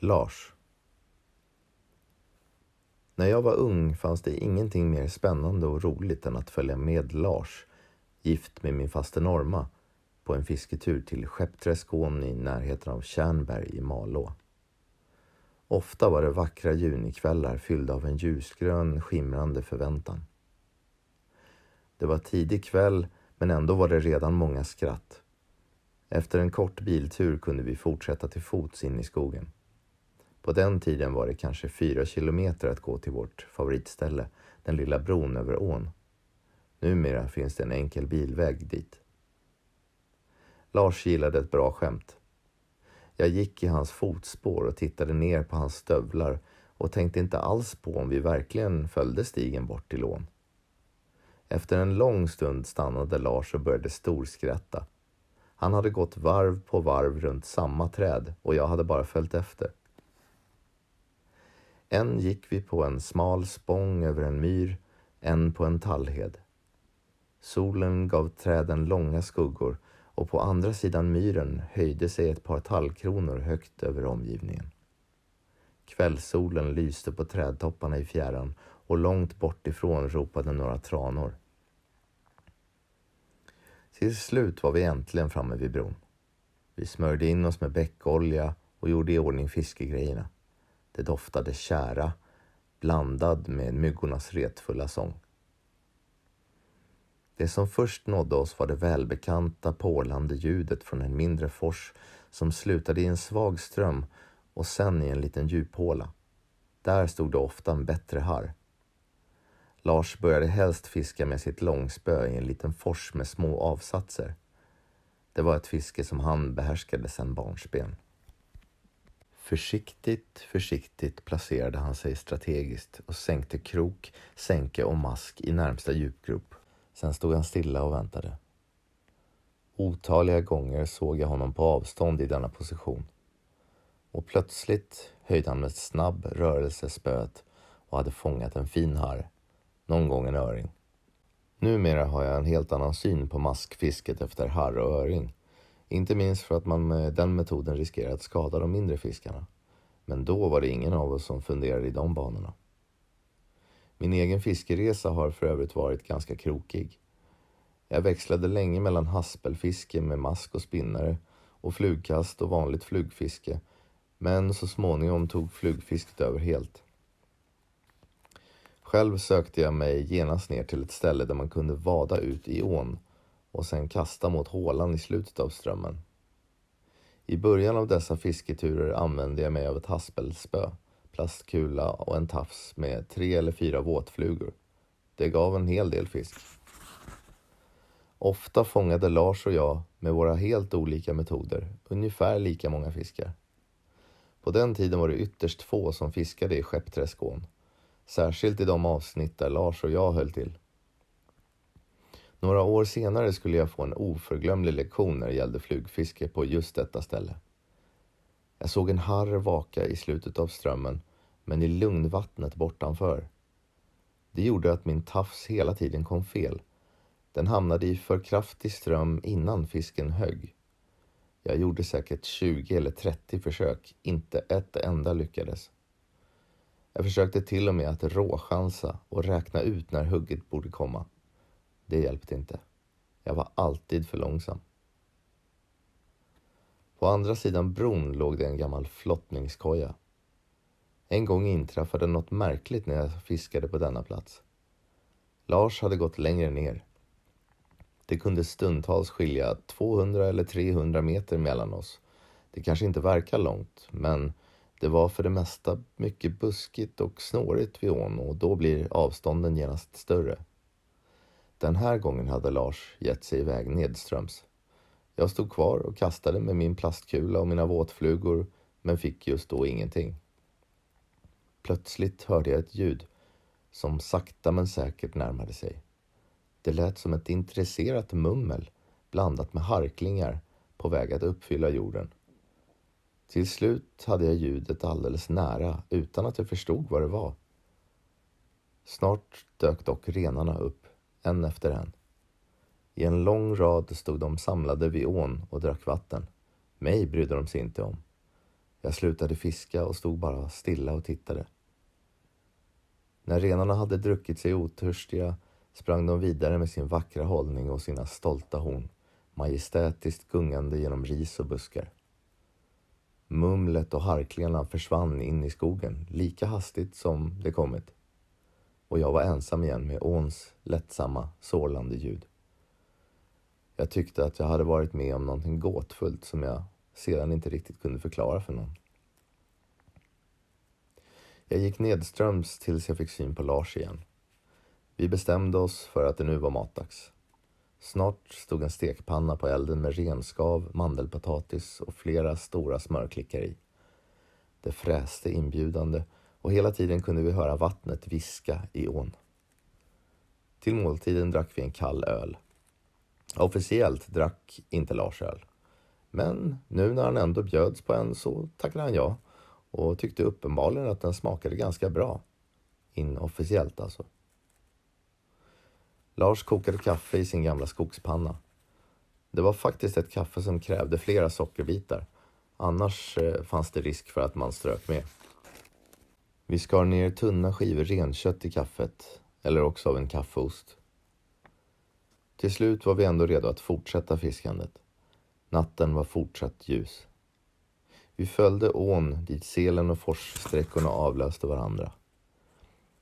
Lars. När jag var ung fanns det ingenting mer spännande och roligt än att följa med Lars, gift med min faste Norma, på en fisketur till Skeppträskån i närheten av Tjärnberg i Malå. Ofta var det vackra junikvällar fyllda av en ljusgrön skimrande förväntan. Det var tidig kväll men ändå var det redan många skratt. Efter en kort biltur kunde vi fortsätta till fots in i skogen. På den tiden var det kanske fyra kilometer att gå till vårt favoritställe, den lilla bron över ån. Numera finns det en enkel bilväg dit. Lars gillade ett bra skämt. Jag gick i hans fotspår och tittade ner på hans stövlar och tänkte inte alls på om vi verkligen följde stigen bort till ån. Efter en lång stund stannade Lars och började storskratta. Han hade gått varv på varv runt samma träd och jag hade bara följt efter. En gick vi på en smal spång över en myr, en på en tallhed. Solen gav träden långa skuggor och på andra sidan myren höjde sig ett par tallkronor högt över omgivningen. Kvällssolen lyste på trädtopparna i fjärran och långt bort ifrån ropade några tranor. Till slut var vi äntligen framme vid bron. Vi smörjde in oss med bäckolja och gjorde i ordning fiskegrejerna. Det doftade kära blandad med myggornas retfulla sång. Det som först nådde oss var det välbekanta porlande ljudet från en mindre fors som slutade i en svag ström och sen i en liten djuphåla. Där stod det ofta en bättre harr. Lars började helst fiska med sitt långspö i en liten fors med små avsatser. Det var ett fiske som han behärskade sedan barnsben. Försiktigt, försiktigt placerade han sig strategiskt och sänkte krok, sänke och mask i närmsta djupgrop. Sen stod han stilla och väntade. Otaliga gånger såg jag honom på avstånd i denna position. Och plötsligt höjde han med snabb rörelse spöet och hade fångat en fin harr, någon gång en öring. Numera har jag en helt annan syn på maskfisket efter harr och öring. Inte minst för att man med den metoden riskerar att skada de mindre fiskarna. Men då var det ingen av oss som funderade i de banorna. Min egen fiskeresa har för övrigt varit ganska krokig. Jag växlade länge mellan haspelfiske med mask och spinnare och flugkast och vanligt flugfiske, men så småningom tog flugfisket över helt. Själv sökte jag mig genast ner till ett ställe där man kunde vada ut i ån och sen kasta mot hålan i slutet av strömmen. I början av dessa fisketurer använde jag mig av ett haspelspö, plastkula och en tafs med tre eller fyra våtflugor. Det gav en hel del fisk. Ofta fångade Lars och jag med våra helt olika metoder ungefär lika många fiskar. På den tiden var det ytterst få som fiskade i Skeppträskån, särskilt i de avsnitt där Lars och jag höll till. Några år senare skulle jag få en oförglömlig lektion när det gällde flugfiske på just detta ställe. Jag såg en harr vaka i slutet av strömmen, men i lugnvattnet bortanför. Det gjorde att min tafs hela tiden kom fel. Den hamnade i för kraftig ström innan fisken högg. Jag gjorde säkert 20 eller 30 försök, inte ett enda lyckades. Jag försökte till och med att råchansa och räkna ut när hugget borde komma. Det hjälpte inte. Jag var alltid för långsam. På andra sidan bron låg det en gammal flottningskoja. En gång inträffade något märkligt när jag fiskade på denna plats. Lars hade gått längre ner. Det kunde stundtals skilja 200 eller 300 meter mellan oss. Det kanske inte verkar långt, men det var för det mesta mycket buskigt och snårigt vid ån och då blir avstånden genast större. Den här gången hade Lars gett sig iväg nedströms. Jag stod kvar och kastade med min plastkula och mina våtflugor men fick just då ingenting. Plötsligt hörde jag ett ljud som sakta men säkert närmade sig. Det lät som ett intresserat mummel blandat med harklingar på väg att uppfylla jorden. Till slut hade jag ljudet alldeles nära utan att jag förstod vad det var. Snart dök dock renarna upp en efter en. I en lång rad stod de samlade vid ån och drack vatten. Mig brydde de sig inte om. Jag slutade fiska och stod bara stilla och tittade. När renarna hade druckit sig otörstiga sprang de vidare med sin vackra hållning och sina stolta horn, majestätiskt gungande genom ris och buskar. Mumlet och harklingarna försvann in i skogen lika hastigt som det kommit och jag var ensam igen med åns lättsamma, sorlande ljud. Jag tyckte att jag hade varit med om någonting gåtfullt som jag sedan inte riktigt kunde förklara för någon. Jag gick nedströms tills jag fick syn på Lars igen. Vi bestämde oss för att det nu var matdags. Snart stod en stekpanna på elden med renskav, mandelpotatis och flera stora smörklickar i. Det fräste inbjudande och hela tiden kunde vi höra vattnet viska i ån. Till måltiden drack vi en kall öl. Officiellt drack inte Lars öl. Men nu när han ändå bjöds på en så tackade han ja och tyckte uppenbarligen att den smakade ganska bra. Inofficiellt alltså. Lars kokade kaffe i sin gamla skogspanna. Det var faktiskt ett kaffe som krävde flera sockerbitar. Annars eh, fanns det risk för att man strök med. Vi skar ner tunna skivor renkött i kaffet, eller också av en kaffeost. Till slut var vi ändå redo att fortsätta fiskandet. Natten var fortsatt ljus. Vi följde ån dit selen och forssträckorna avlöste varandra.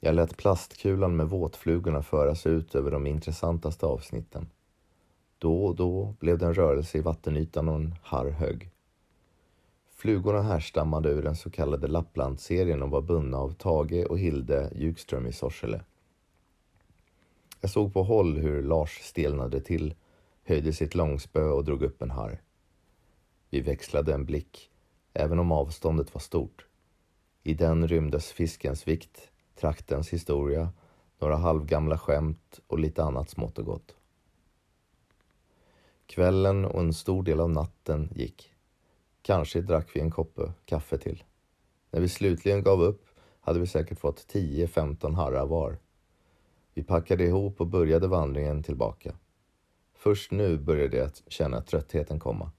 Jag lät plastkulan med våtflugorna föras ut över de intressantaste avsnitten. Då och då blev det en rörelse i vattenytan och en harr hög. Flugorna härstammade ur den så kallade Lapplandsserien och var bundna av Tage och Hilde Ljukström i Sorsele. Jag såg på håll hur Lars stelnade till, höjde sitt långspö och drog upp en harr. Vi växlade en blick, även om avståndet var stort. I den rymdes fiskens vikt, traktens historia, några halvgamla skämt och lite annat smått och gott. Kvällen och en stor del av natten gick. Kanske drack vi en kopp kaffe till. När vi slutligen gav upp hade vi säkert fått 10-15 harrar var. Vi packade ihop och började vandringen tillbaka. Först nu började jag känna tröttheten komma.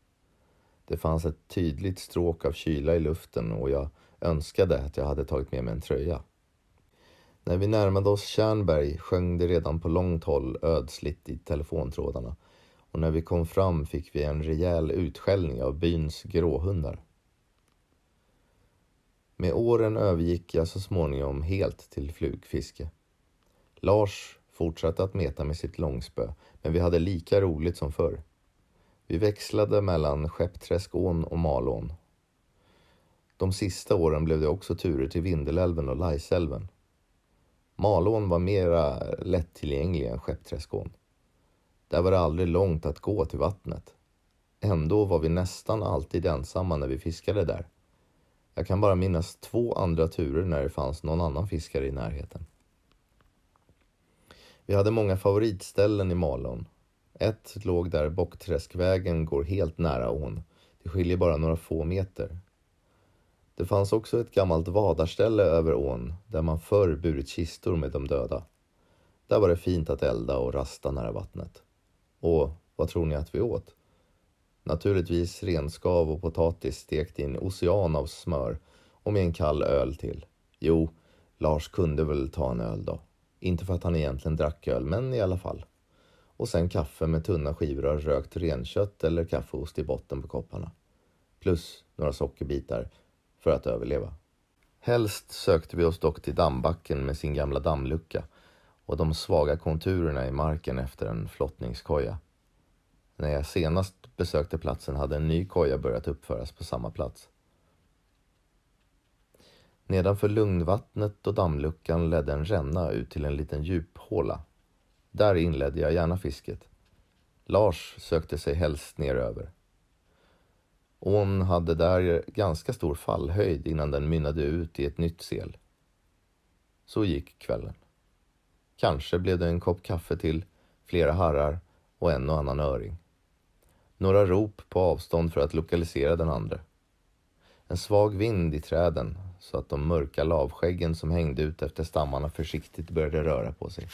Det fanns ett tydligt stråk av kyla i luften och jag önskade att jag hade tagit med mig en tröja. När vi närmade oss Tjärnberg sjöng det redan på långt håll ödsligt i telefontrådarna och när vi kom fram fick vi en rejäl utskällning av byns gråhundar. Med åren övergick jag så småningom helt till flugfiske. Lars fortsatte att meta med sitt långspö, men vi hade lika roligt som förr. Vi växlade mellan Skeppträskån och Malån. De sista åren blev det också turer till Vindelälven och Laisälven. Malån var mera lättillgänglig än Skeppträskån. Där var det aldrig långt att gå till vattnet. Ändå var vi nästan alltid ensamma när vi fiskade där. Jag kan bara minnas två andra turer när det fanns någon annan fiskare i närheten. Vi hade många favoritställen i Malon. Ett låg där Bockträskvägen går helt nära ån. Det skiljer bara några få meter. Det fanns också ett gammalt vadarställe över ån där man förr burit kistor med de döda. Där var det fint att elda och rasta nära vattnet. Och vad tror ni att vi åt? Naturligtvis renskav och potatis stekt i en ocean av smör och med en kall öl till. Jo, Lars kunde väl ta en öl då. Inte för att han egentligen drack öl, men i alla fall. Och sen kaffe med tunna skivor av rökt renkött eller kaffeost i botten på kopparna. Plus några sockerbitar för att överleva. Helst sökte vi oss dock till dammbacken med sin gamla dammlucka och de svaga konturerna i marken efter en flottningskoja. När jag senast besökte platsen hade en ny koja börjat uppföras på samma plats. Nedanför lugnvattnet och dammluckan ledde en ränna ut till en liten djuphåla. Där inledde jag gärna fisket. Lars sökte sig helst neröver. Ån hade där ganska stor fallhöjd innan den mynnade ut i ett nytt sel. Så gick kvällen. Kanske blev det en kopp kaffe till, flera harrar och en och annan öring. Några rop på avstånd för att lokalisera den andra. En svag vind i träden så att de mörka lavskäggen som hängde ut efter stammarna försiktigt började röra på sig.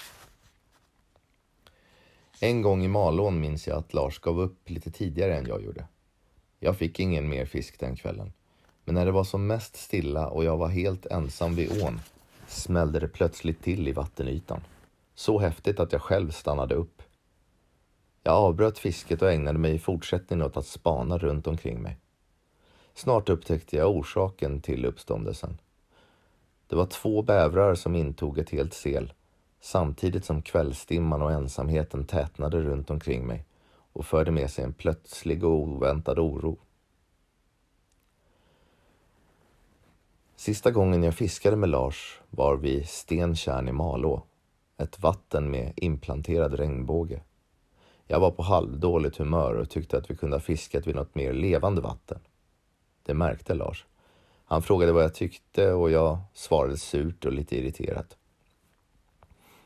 En gång i Malån minns jag att Lars gav upp lite tidigare än jag gjorde. Jag fick ingen mer fisk den kvällen. Men när det var som mest stilla och jag var helt ensam vid ån smällde det plötsligt till i vattenytan. Så häftigt att jag själv stannade upp. Jag avbröt fisket och ägnade mig i fortsättningen åt att spana runt omkring mig. Snart upptäckte jag orsaken till uppståndelsen. Det var två bävrar som intog ett helt sel samtidigt som kvällstimman och ensamheten tätnade runt omkring mig och förde med sig en plötslig och oväntad oro. Sista gången jag fiskade med Lars var vid Stentjärn i Malå ett vatten med implanterad regnbåge. Jag var på halvdåligt humör och tyckte att vi kunde ha fiskat vid något mer levande vatten. Det märkte Lars. Han frågade vad jag tyckte och jag svarade surt och lite irriterat.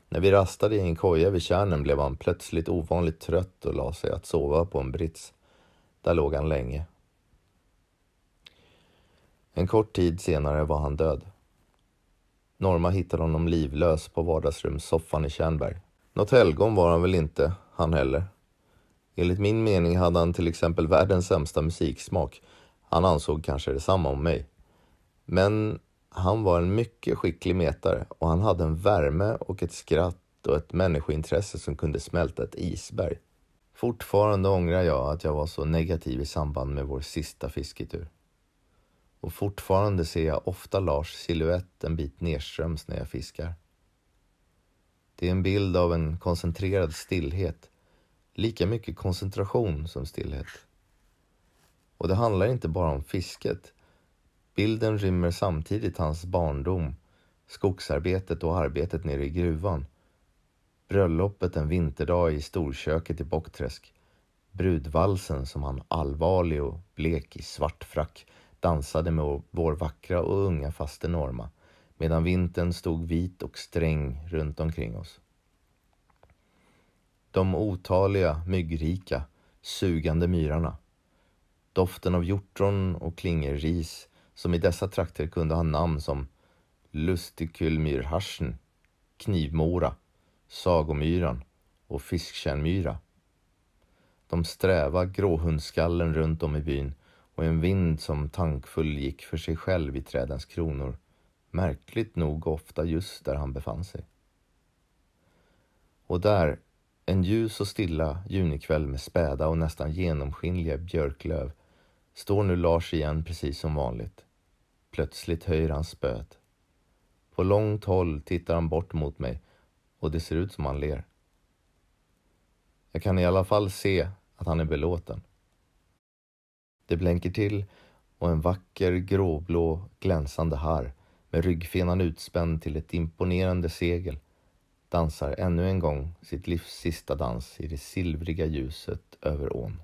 När vi rastade i en koja vid kärnen blev han plötsligt ovanligt trött och la sig att sova på en brits. Där låg han länge. En kort tid senare var han död. Norma hittade honom livlös på vardagsrumssoffan i Tjärnberg. Något helgon var han väl inte, han heller. Enligt min mening hade han till exempel världens sämsta musiksmak. Han ansåg kanske detsamma om mig. Men han var en mycket skicklig metare och han hade en värme och ett skratt och ett människointresse som kunde smälta ett isberg. Fortfarande ångrar jag att jag var så negativ i samband med vår sista fisketur och fortfarande ser jag ofta Lars siluett en bit nedströms när jag fiskar. Det är en bild av en koncentrerad stillhet, lika mycket koncentration som stillhet. Och det handlar inte bara om fisket. Bilden rymmer samtidigt hans barndom, skogsarbetet och arbetet nere i gruvan, bröllopet en vinterdag i storköket i Bockträsk, brudvalsen som han allvarlig och blek i svart frack dansade med vår vackra och unga faste Norma medan vintern stod vit och sträng runt omkring oss. De otaliga, myggrika, sugande myrarna. Doften av hjortron och klingerris som i dessa trakter kunde ha namn som Lustikylmyrharsen, Knivmora, Sagomyran och Fisktjärnmyra. De sträva gråhundskallen runt om i byn och en vind som tankfull gick för sig själv i trädens kronor, märkligt nog ofta just där han befann sig. Och där, en ljus och stilla junikväll med späda och nästan genomskinliga björklöv, står nu Lars igen precis som vanligt. Plötsligt höjer han spöet. På långt håll tittar han bort mot mig och det ser ut som han ler. Jag kan i alla fall se att han är belåten. Det blänker till och en vacker gråblå glänsande harr med ryggfenan utspänd till ett imponerande segel dansar ännu en gång sitt livs sista dans i det silvriga ljuset över ån.